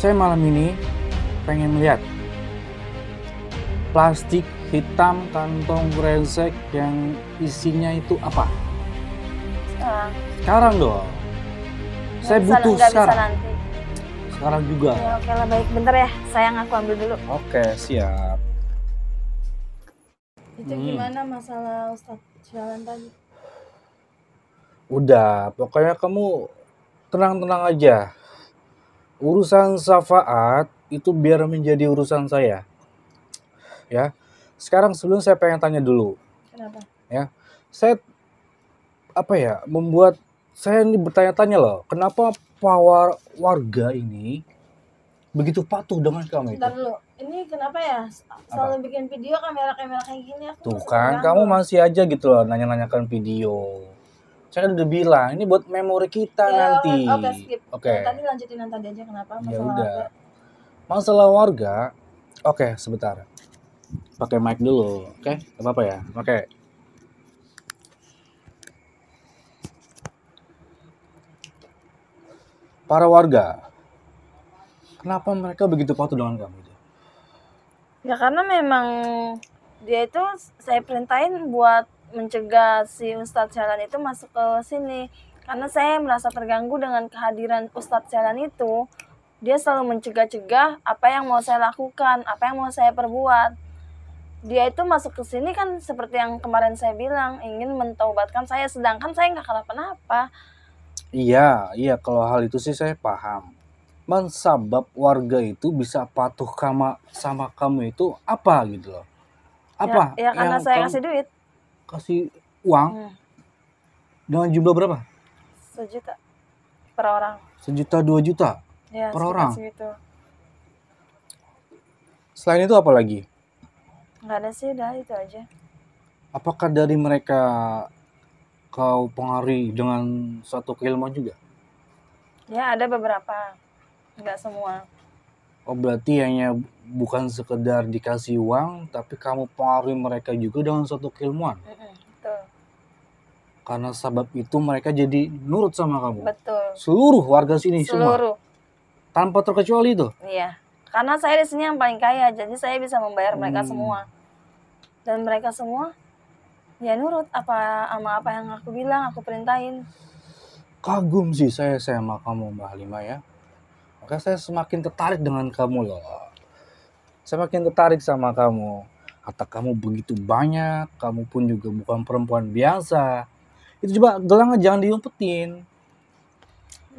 Saya malam ini pengen melihat plastik hitam kantong brengsek yang isinya itu apa? Sekarang. Ah. Sekarang dong. Gak saya bisa, butuh sekarang. Bisa nanti. Sekarang juga. Ya, oke lah baik. Bentar ya, sayang aku ambil dulu. Oke, siap. Itu hmm. gimana masalah Ustadz jalan tadi? Udah, pokoknya kamu tenang-tenang aja urusan syafaat itu biar menjadi urusan saya. Ya. Sekarang sebelum saya pengen tanya dulu. Kenapa? Ya. Saya apa ya, membuat saya ini bertanya-tanya loh, kenapa power warga ini begitu patuh dengan kamu itu? dulu. Ini kenapa ya selalu apa? bikin video kamera-kamera kayak gini aku Tuh kan, kamu masih aja gitu loh nanya-nanyakan video. Saya kan udah bilang, ini buat memori kita ya, nanti. Oke, okay, skip. Oke. Okay. Nah, tadi lanjutin yang tadi aja kenapa ya masalah ya udah. warga. Masalah warga. Oke, okay, sebentar. Pakai mic dulu, oke? Okay? apa-apa ya. Oke. Okay. Para warga, kenapa mereka begitu patuh dengan kamu? Ya karena memang dia itu saya perintahin buat mencegah si Ustadz Jalan itu masuk ke sini karena saya merasa terganggu dengan kehadiran Ustadz Jalan itu dia selalu mencegah-cegah apa yang mau saya lakukan apa yang mau saya perbuat dia itu masuk ke sini kan seperti yang kemarin saya bilang ingin mentaubatkan saya sedangkan saya nggak kenapa-napa iya iya kalau hal itu sih saya paham mensabab warga itu bisa patuh sama sama kamu itu apa gitu loh apa ya, ya karena saya kamu... duit kasih uang hmm. dengan jumlah berapa? Sejuta per orang. Sejuta dua juta ya, per orang. Segitu. Selain itu apa lagi? Gak ada sih, dah itu aja. Apakah dari mereka kau pengaruhi dengan satu keilmuan juga? Ya ada beberapa, nggak semua. Oh berarti hanya bukan sekedar dikasih uang, tapi kamu pengaruhi mereka juga dengan satu keilmuan. Mm karena sebab itu mereka jadi nurut sama kamu. Betul. Seluruh warga sini Seluruh. semua. Tanpa terkecuali itu. Iya. Karena saya di sini yang paling kaya, jadi saya bisa membayar hmm. mereka semua. Dan mereka semua ya nurut apa sama apa yang aku bilang, aku perintahin. Kagum sih saya sama kamu Mbak lima ya. Maka saya semakin tertarik dengan kamu loh. Semakin tertarik sama kamu. Kata kamu begitu banyak, kamu pun juga bukan perempuan biasa itu coba gelangnya jangan diumpetin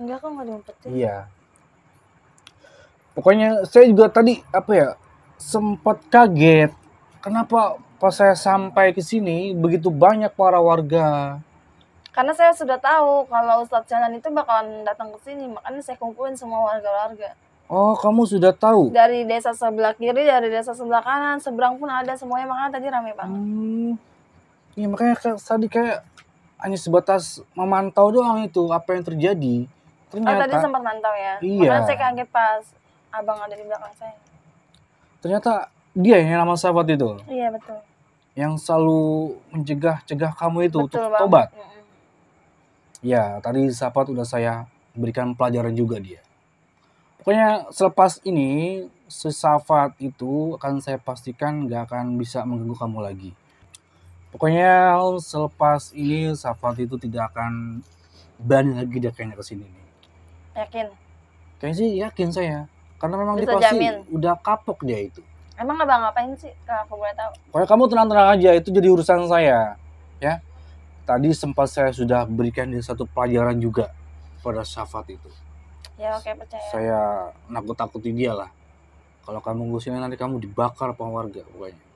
enggak kok nggak diumpetin iya pokoknya saya juga tadi apa ya sempat kaget kenapa pas saya sampai ke sini begitu banyak para warga karena saya sudah tahu kalau Ustadz Jalan itu bakalan datang ke sini makanya saya kumpulin semua warga-warga oh kamu sudah tahu dari desa sebelah kiri dari desa sebelah kanan seberang pun ada semuanya makanya tadi ramai banget hmm. ya makanya tadi kayak hanya sebatas memantau doang itu apa yang terjadi. Ternyata oh, tadi sempat mantau ya. Iya. Karena saya kaget pas abang ada di belakang saya. Ternyata dia yang nama sahabat itu. Iya betul. Yang selalu mencegah-cegah kamu itu betul untuk tobat. Mm -hmm. Ya tadi sahabat udah saya berikan pelajaran juga dia. Pokoknya selepas ini, sesafat itu akan saya pastikan gak akan bisa mengganggu kamu lagi. Pokoknya selepas ini Safat itu tidak akan ban lagi dia kayaknya ke sini nih. Yakin? Kayaknya sih yakin saya. Karena memang Bisa dia pasti udah kapok dia itu. Emang nggak ngapain sih kalau aku boleh tahu? Pokoknya kamu tenang-tenang aja, itu jadi urusan saya. Ya, tadi sempat saya sudah berikan dia satu pelajaran juga pada Safat itu. Ya oke okay, percaya. Saya nakut-takuti dia lah. Kalau kamu ngusirnya nanti kamu dibakar sama warga pokoknya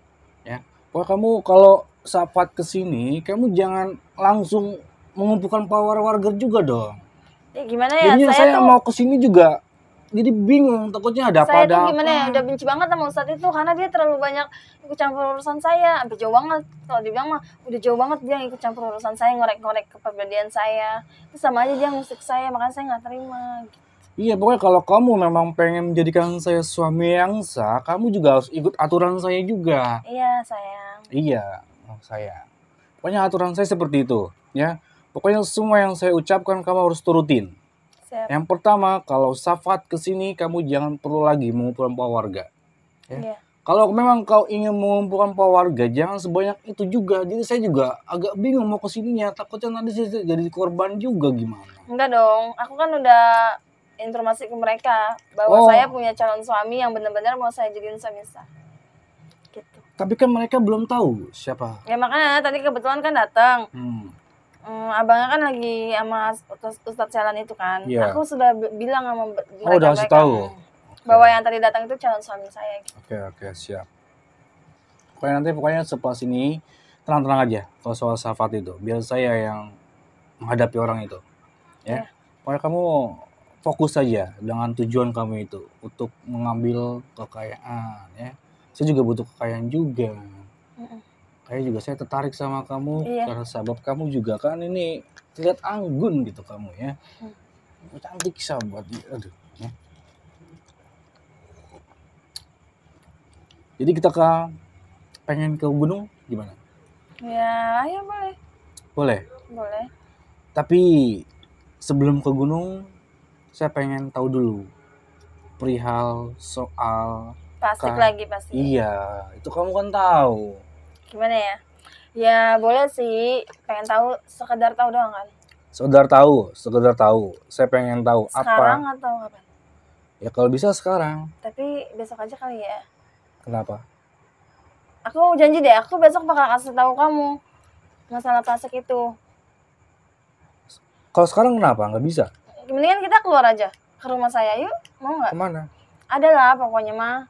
wah kamu kalau sapat ke sini, kamu jangan langsung mengumpulkan power warga juga dong. Ya, gimana ya? Jadi saya, saya tuh... mau ke sini juga jadi bingung takutnya ada apa saya ada gimana ya udah benci banget sama ustadz itu karena dia terlalu banyak ikut campur urusan saya sampai jauh banget kalau dibilang mah udah jauh banget dia ikut campur urusan saya ngorek-ngorek kepribadian saya itu sama aja dia musik saya makanya saya nggak terima gitu Iya, pokoknya kalau kamu memang pengen menjadikan saya suami yang sah, kamu juga harus ikut aturan saya juga. Iya, sayang. Iya, oh, saya. Pokoknya aturan saya seperti itu, ya. Pokoknya semua yang saya ucapkan kamu harus turutin. Siap. Yang pertama, kalau safat ke sini kamu jangan perlu lagi mengumpulkan warga. Ya. Iya. Kalau memang kau ingin mengumpulkan warga, jangan sebanyak itu juga. Jadi saya juga agak bingung mau ke sininya, takutnya nanti saya jadi korban juga gimana. Enggak dong, aku kan udah informasi ke mereka bahwa oh. saya punya calon suami yang benar-benar mau saya jadiin suami sah. Gitu. Tapi kan mereka belum tahu siapa. Ya makanya tadi kebetulan kan datang. Hmm. Um, abangnya kan lagi sama Ustadz Jalan itu kan. Yeah. Aku sudah bilang sama mereka, oh, udah mereka tahu. Kan. Okay. bahwa yang tadi datang itu calon suami saya. Oke gitu. oke okay, okay, siap. Pokoknya nanti pokoknya setelah ini tenang-tenang aja kalau soal safat itu. Biar saya yang menghadapi orang itu. Ya. Yeah. Pokoknya kamu fokus saja dengan tujuan kamu itu untuk mengambil kekayaan ya saya juga butuh kekayaan juga mm kayak juga saya tertarik sama kamu iya. karena sahabat kamu juga kan ini terlihat anggun gitu kamu ya mm. cantik sahabat ya. aduh ya. jadi kita ke pengen ke gunung gimana ya ayo boleh boleh boleh tapi sebelum ke gunung saya pengen tahu dulu perihal soal plastik kan, lagi pasti. Iya, itu kamu kan tahu. Gimana ya? Ya boleh sih, pengen tahu sekedar tahu doang kan. Sekedar tahu, sekedar tahu. Saya pengen tahu sekarang apa. Sekarang atau kapan? Ya kalau bisa sekarang. Tapi besok aja kali ya. Kenapa? Aku janji deh, aku besok bakal kasih tahu kamu masalah plastik itu. Kalau sekarang kenapa? Nggak bisa? mendingan kita keluar aja ke rumah saya yuk mau nggak kemana ada lah pokoknya mah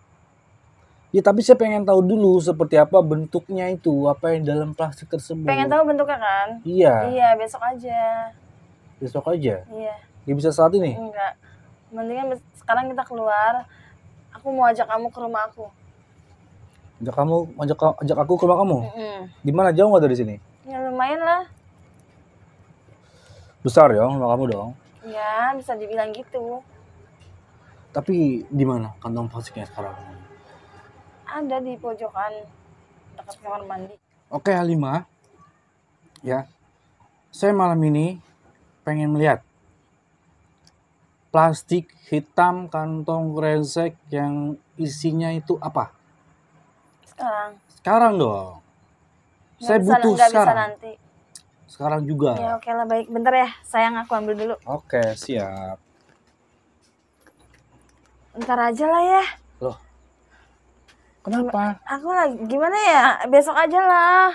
ya tapi saya pengen tahu dulu seperti apa bentuknya itu apa yang dalam plastik tersebut pengen tahu bentuknya kan iya iya besok aja besok aja iya ya bisa saat ini enggak mendingan sekarang kita keluar aku mau ajak kamu ke rumah aku ajak kamu ajak ajak aku ke rumah kamu di mana jauh nggak dari sini ya lumayan lah besar ya rumah kamu dong ya bisa dibilang gitu tapi di mana kantong plastiknya sekarang ada di pojokan dekat kamar mandi oke Halima ya saya malam ini pengen melihat plastik hitam kantong kresek yang isinya itu apa sekarang sekarang dong gak saya butuh sekarang bisa nanti sekarang juga. Ya oke lah baik. Bentar ya, sayang aku ambil dulu. Oke, siap. ntar aja lah ya. Loh. Kenapa? Aku lagi gimana ya? Besok aja lah.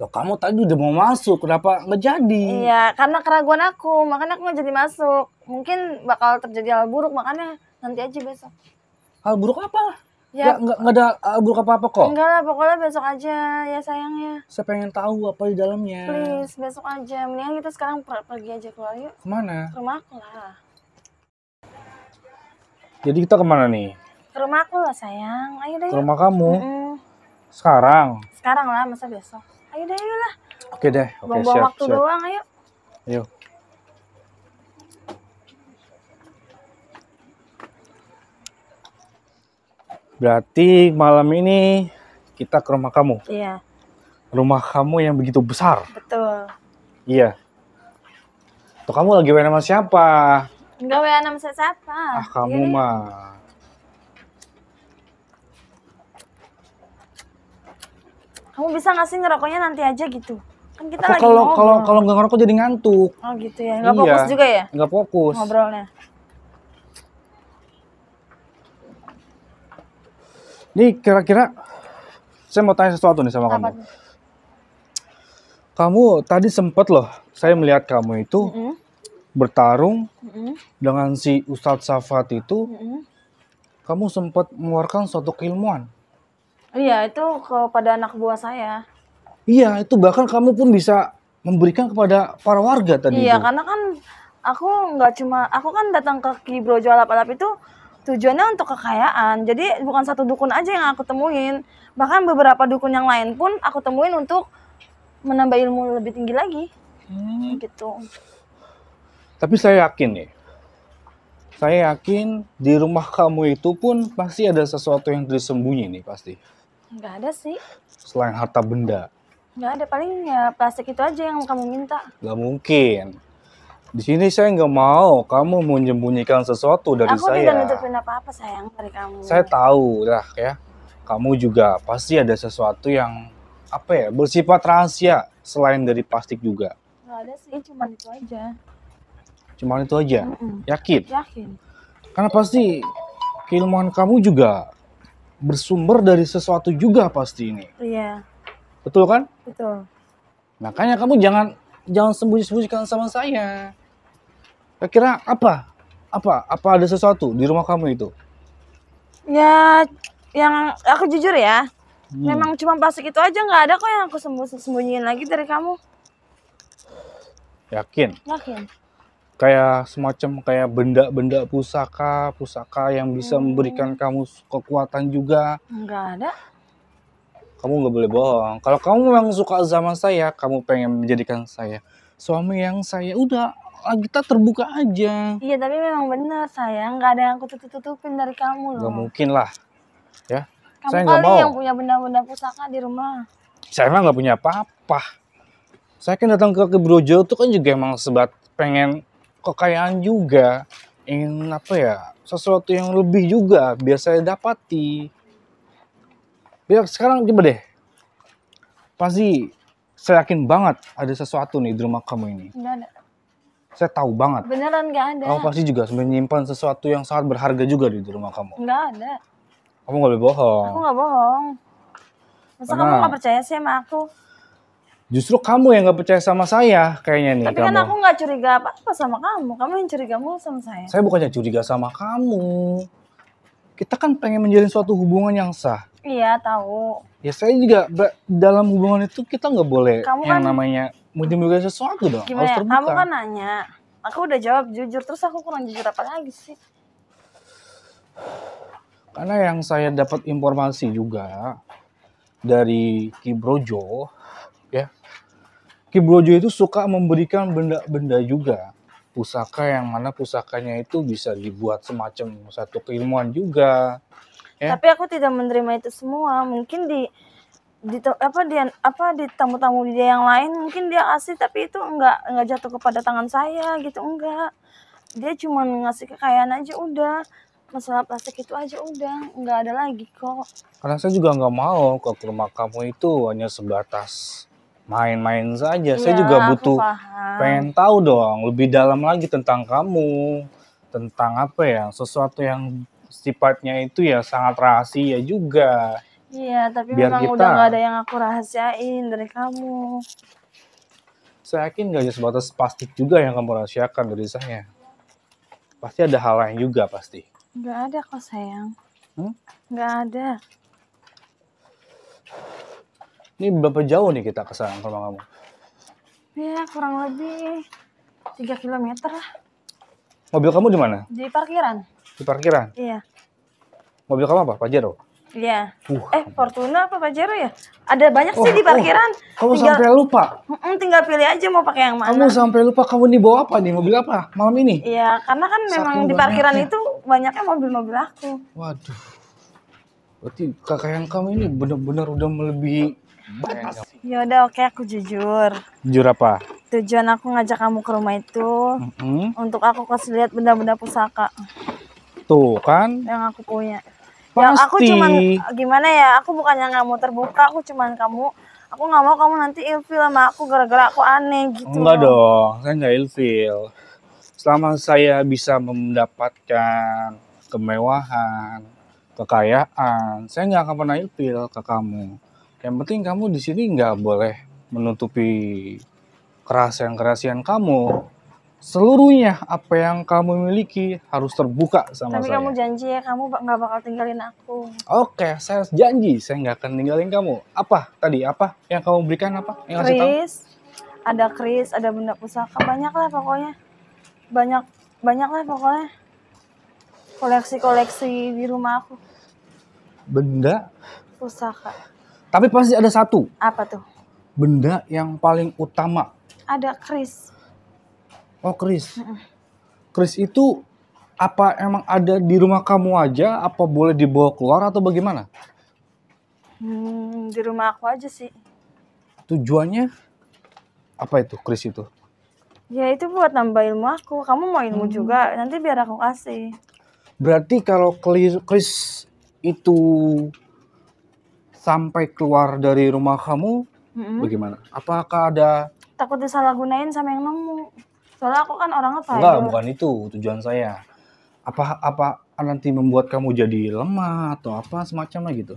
Loh kamu tadi udah mau masuk, kenapa nggak jadi? Iya, karena keraguan aku, makanya aku nggak jadi masuk. Mungkin bakal terjadi hal buruk, makanya nanti aja besok. Hal buruk apa? Ya, nggak, nggak, ada uh, buruk apa-apa kok. Enggak lah, pokoknya besok aja ya sayangnya. Saya pengen tahu apa di dalamnya. Please, besok aja. Mendingan kita sekarang per pergi aja keluar yuk. Kemana? Ke rumah aku lah. Jadi kita kemana nih? Ke rumah aku lah sayang. Ayo deh. Ke rumah kamu? Mm -hmm. Sekarang? Sekarang lah, masa besok. Ayo deh, yuk lah. Oke deh. Oke, okay, siap. buang waktu doang, ayo. Ayo. Berarti malam ini kita ke rumah kamu. Iya. Rumah kamu yang begitu besar. Betul. Iya. Tuh kamu lagi main sama siapa? Enggak main sama siapa. Ah kamu iya. mah. Kamu bisa nggak sih ngerokoknya nanti aja gitu? Kan kita Apa lagi kalau ngobrol. kalau kalau nggak ngerokok jadi ngantuk. Oh gitu ya. Nggak iya. fokus juga ya? Nggak fokus. Ngobrolnya. Ini kira-kira saya mau tanya sesuatu nih sama Apa kamu. Kamu tadi sempat loh, saya melihat kamu itu mm -hmm. bertarung mm -hmm. dengan si Ustadz Safat itu. Mm -hmm. Kamu sempat mengeluarkan suatu keilmuan. Iya, itu kepada anak buah saya. Iya, itu bahkan kamu pun bisa memberikan kepada para warga tadi. Iya, itu. karena kan aku nggak cuma aku kan datang ke Kibrojo Alap Alap itu tujuannya untuk kekayaan. Jadi bukan satu dukun aja yang aku temuin, bahkan beberapa dukun yang lain pun aku temuin untuk menambah ilmu lebih tinggi lagi. Hmm. Gitu. Tapi saya yakin nih, saya yakin di rumah kamu itu pun pasti ada sesuatu yang disembunyi nih pasti. Enggak ada sih. Selain harta benda. Enggak ada paling ya plastik itu aja yang kamu minta. Enggak mungkin di sini saya nggak mau kamu menyembunyikan sesuatu dari aku saya. Aku tidak menutupin apa-apa sayang dari kamu. Saya tahu lah ya. Kamu juga pasti ada sesuatu yang apa ya bersifat rahasia selain dari plastik juga. Gak ada sih, cuma itu aja. Cuma itu aja. Mm -mm. Yakin? Yakin. Karena pasti keilmuan kamu juga bersumber dari sesuatu juga pasti ini. Iya. Betul kan? Betul. Makanya kamu jangan jangan sembunyi-sembunyikan sama saya. Kira-kira apa? Apa? Apa ada sesuatu di rumah kamu itu? Ya, yang aku jujur ya, hmm. memang cuma plastik itu aja nggak ada kok yang aku sembunyiin lagi dari kamu. Yakin? Yakin. Kayak semacam kayak benda-benda pusaka, pusaka yang bisa hmm. memberikan kamu kekuatan juga. Nggak ada. Kamu nggak boleh bohong. Kalau kamu memang suka sama saya, kamu pengen menjadikan saya suami yang saya udah kita terbuka aja. Iya tapi memang benar, sayang, nggak ada yang aku tutup-tutupin dari kamu loh. Gak mungkin lah, ya. Kamu saya kali mau. yang punya benda-benda pusaka di rumah. Saya emang nggak punya apa-apa. Saya kan datang ke, ke Brojo itu kan juga emang sebat pengen kekayaan juga, ingin apa ya sesuatu yang lebih juga biasa dapati biar sekarang coba deh. Pasti saya yakin banget ada sesuatu nih di rumah kamu ini. Enggak ada. Saya tahu banget. Beneran nggak ada. Kamu pasti juga menyimpan sesuatu yang sangat berharga juga di rumah kamu. Nggak ada. Kamu nggak boleh bohong. Aku nggak bohong. Masa Karena... kamu nggak percaya sih sama aku? Justru kamu yang gak percaya sama saya kayaknya nih. Tapi kan kamu. kan aku gak curiga apa-apa sama kamu. Kamu yang curiga mulu sama saya. Saya bukannya curiga sama kamu kita kan pengen menjalin suatu hubungan yang sah. Iya tahu. Ya saya juga dalam hubungan itu kita nggak boleh kamu yang kan, namanya menyembunyikan sesuatu dong. Gimana? Harus ya? Kamu kan nanya, aku udah jawab jujur terus aku kurang jujur apa lagi sih? Karena yang saya dapat informasi juga dari Kibrojo, ya Kibrojo itu suka memberikan benda-benda juga pusaka yang mana pusakanya itu bisa dibuat semacam satu keilmuan juga. Ya? Tapi aku tidak menerima itu semua. Mungkin di di apa dia apa di tamu-tamu dia yang lain mungkin dia kasih tapi itu enggak enggak jatuh kepada tangan saya gitu enggak. Dia cuma ngasih kekayaan aja udah masalah plastik itu aja udah enggak ada lagi kok. Karena saya juga enggak mau ke rumah kamu itu hanya sebatas main-main saja. Iya, saya juga butuh pengen tahu dong lebih dalam lagi tentang kamu, tentang apa ya, sesuatu yang sifatnya itu ya sangat rahasia juga. Iya, tapi Biar memang kita, udah gak ada yang aku rahasiain dari kamu. Saya yakin gak sebatas pasti juga yang kamu rahasiakan dari saya. Pasti ada hal lain juga pasti. Gak ada kok sayang. Hmm? Gak ada. Ini berapa jauh nih kita ke sana ke rumah kamu? Ya, kurang lebih 3 km lah. Mobil kamu di mana? Di parkiran. Di parkiran? Iya. Mobil kamu apa? Pajero? Iya. Uh. Eh, Fortuna apa Pajero ya? Ada banyak oh, sih di oh. parkiran. Oh, kamu tinggal, sampai lupa? Mm, tinggal pilih aja mau pakai yang mana. Kamu sampai lupa kamu nih bawa apa nih? Mobil apa malam ini? Iya, karena kan memang di parkiran banyak. itu banyaknya mobil-mobil aku. Waduh. Berarti kakak yang kamu ini benar-benar udah melebihi Hmm, ya udah oke okay, aku jujur. Jujur apa? Tujuan aku ngajak kamu ke rumah itu mm-hmm. untuk aku kasih lihat benda-benda pusaka. Tuh kan? Yang aku punya. Ya, Pasti. Yang aku cuman gimana ya? Aku bukannya nggak mau terbuka, aku cuman kamu aku nggak mau kamu nanti ilfil sama aku gara-gara aku aneh gitu. Enggak dong, saya nggak ilfil. Selama saya bisa mendapatkan kemewahan, kekayaan, saya nggak akan pernah ilfil ke kamu yang penting kamu di sini nggak boleh menutupi kerahasiaan-kerahasiaan kamu. Seluruhnya apa yang kamu miliki harus terbuka sama Tapi saya. Tapi kamu janji ya, kamu nggak bakal tinggalin aku. Oke, saya janji saya nggak akan tinggalin kamu. Apa tadi? Apa yang kamu berikan? Apa yang Chris, tahu? ada Chris, ada benda pusaka, banyak lah pokoknya. Banyak, banyak lah pokoknya. Koleksi-koleksi di rumah aku. Benda? Pusaka tapi pasti ada satu. Apa tuh? Benda yang paling utama. Ada keris. Oh keris. Mm -mm. Keris itu apa emang ada di rumah kamu aja? Apa boleh dibawa keluar atau bagaimana? Hmm, di rumah aku aja sih. Tujuannya apa itu keris itu? Ya itu buat nambah ilmu aku. Kamu mau ilmu hmm. juga, nanti biar aku kasih. Berarti kalau keris, keris itu sampai keluar dari rumah kamu hmm bagaimana? Apakah ada takut disalahgunain sama yang nemu? Soalnya aku kan orangnya apa? Enggak, bukan itu tujuan saya. Apa apa nanti membuat kamu jadi lemah atau apa semacamnya gitu?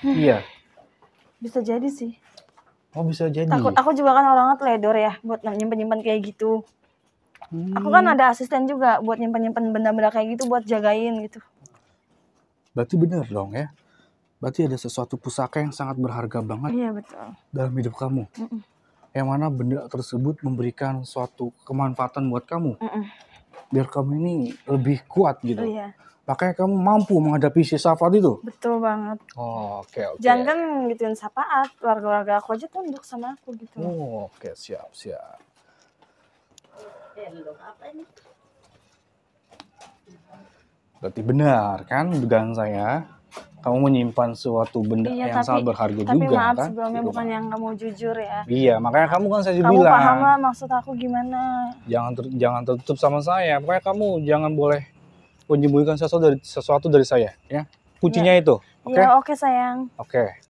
Hmm. Iya. Bisa jadi sih. Oh bisa jadi. Takut, aku juga kan orangnya teledor ya buat nyimpen-nyimpen kayak gitu. Hmm. Aku kan ada asisten juga buat nyimpen-nyimpen benda-benda kayak gitu buat jagain gitu. Berarti bener dong ya? berarti ada sesuatu pusaka yang sangat berharga banget iya, betul. dalam hidup kamu. Mm -mm. Yang mana benda tersebut memberikan suatu kemanfaatan buat kamu. Mm -mm. Biar kamu ini lebih kuat gitu. Iya. Makanya kamu mampu menghadapi si Safat itu. Betul banget. Oh, oke okay, oke. Okay. Jangan gituin syafaat, warga-warga aku aja tunduk sama aku gitu. Oh, oke okay, siap siap. Berarti benar kan dugaan saya? kamu menyimpan suatu benda iya, yang tapi, sangat berharga tapi juga maaf, kan? sebelumnya gitu, bukan yang kamu jujur ya. Iya, makanya kamu kan saya kamu bilang. Kamu paham lah maksud aku gimana. Jangan ter, jangan tertutup sama saya. Pokoknya kamu jangan boleh menyembunyikan sesuatu dari sesuatu dari saya, ya. Kuncinya ya. itu. Oke. Okay? Iya, oke okay, sayang. Oke. Okay.